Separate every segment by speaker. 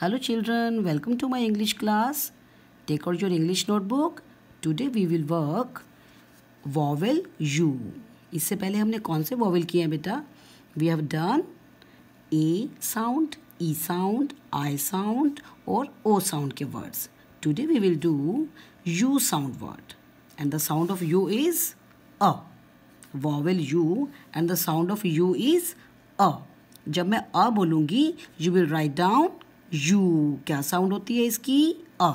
Speaker 1: Hello children welcome to my English class Take out your English notebook. Today we will work vowel U. इससे पहले हमने कौन से vowel किए हैं बेटा we have done A sound E sound I sound और O sound के words today we will do U sound word and the sound of U is a vowel U and the sound of U is अ जब मैं अ बोलूँगी you will write down U क्या sound होती है इसकी अ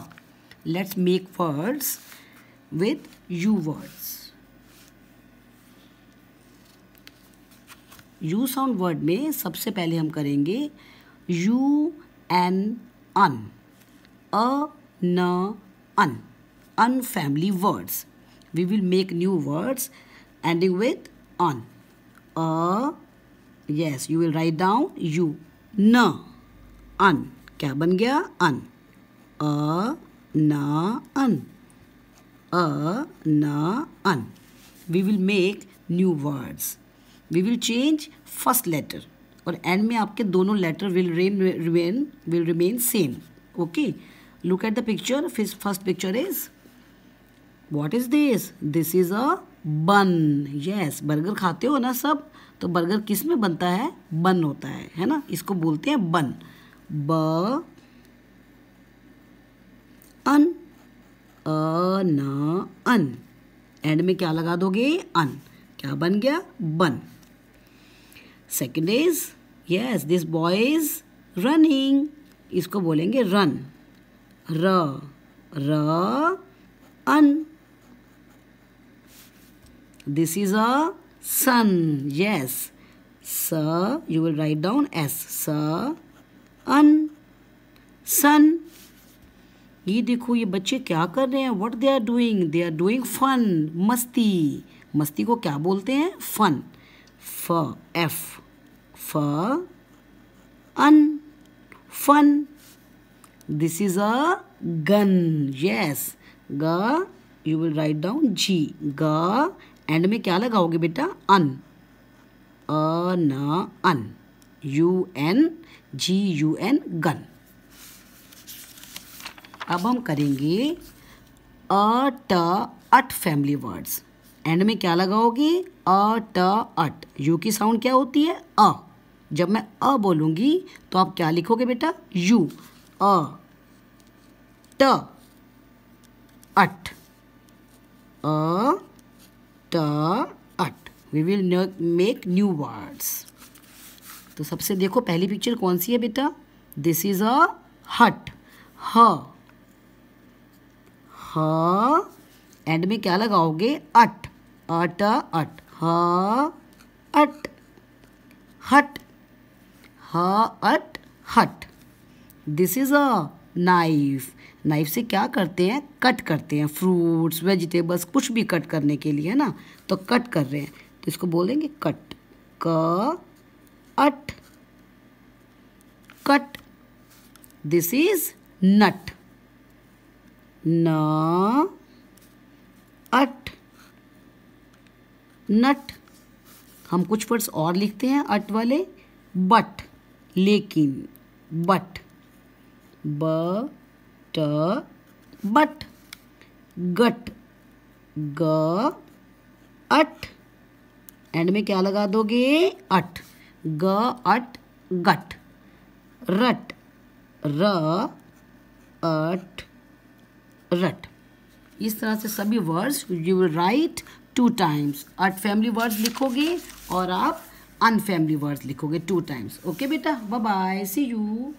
Speaker 1: let's make words with U words U sound word में सबसे पहले हम करेंगे यू एन अन अ न अन अन family words we will make new words ending with अन अस you will write down U न अन क्या बन गया अन अ ना अन अ ना अन we will make new words we will change first letter और एंड में आपके दोनों लेटर विल रेन remain will remain same okay look at the picture first picture is what is this this is a bun yes burger खाते हो ना सब तो बर्गर किस में बनता है बन होता है है ना इसको बोलते हैं बन ब अन अ न अन एंड में क्या लगा दोगे अन क्या बन गया bun second is yes this boy is running इसको बोलेंगे रन र र अन this is a sun yes स you will write down S स अन सन ये देखो ये बच्चे क्या कर रहे हैं what they are doing they are doing fun मस्ती मस्ती को क्या बोलते हैं फन फ एफ फ अन fun this is a gun yes ग you will write down G ग एंड में क्या लगाओगे बेटा अन अ न अन U N G U N gun अब हम करेंगे अ ट अट फैमिली वर्ड्स एंड में क्या लगाओगे अ ट अट यू की साउंड क्या होती है अ जब मैं अ बोलूँगी तो आप क्या लिखोगे बेटा यू अ ट अट अ ट अट we will make new words तो सबसे देखो पहली पिक्चर कौन सी है बेटा दिस इज अ हट ह एंड में क्या लगाओगे अट अट अट ह अट हट ह अट hut this is a knife knife से क्या करते हैं कट करते हैं फ्रूट्स वेजिटेबल्स कुछ भी कट करने के लिए है ना तो कट कर रहे हैं तो इसको बोलेंगे कट क अट कट दिस इज नट न अट नट हम कुछ वर्ड्स और लिखते हैं अट वाले बट लेकिन बट ब ट बट गट ग अट एंड में क्या लगा दोगे अट ग अट गट रट र अट रट इस तरह से सभी words you will write two times at family words लिखोगे और आप अनफैमिली वर्ड्स लिखोगे टू टाइम्स ओके बेटा बाय बाय सी यू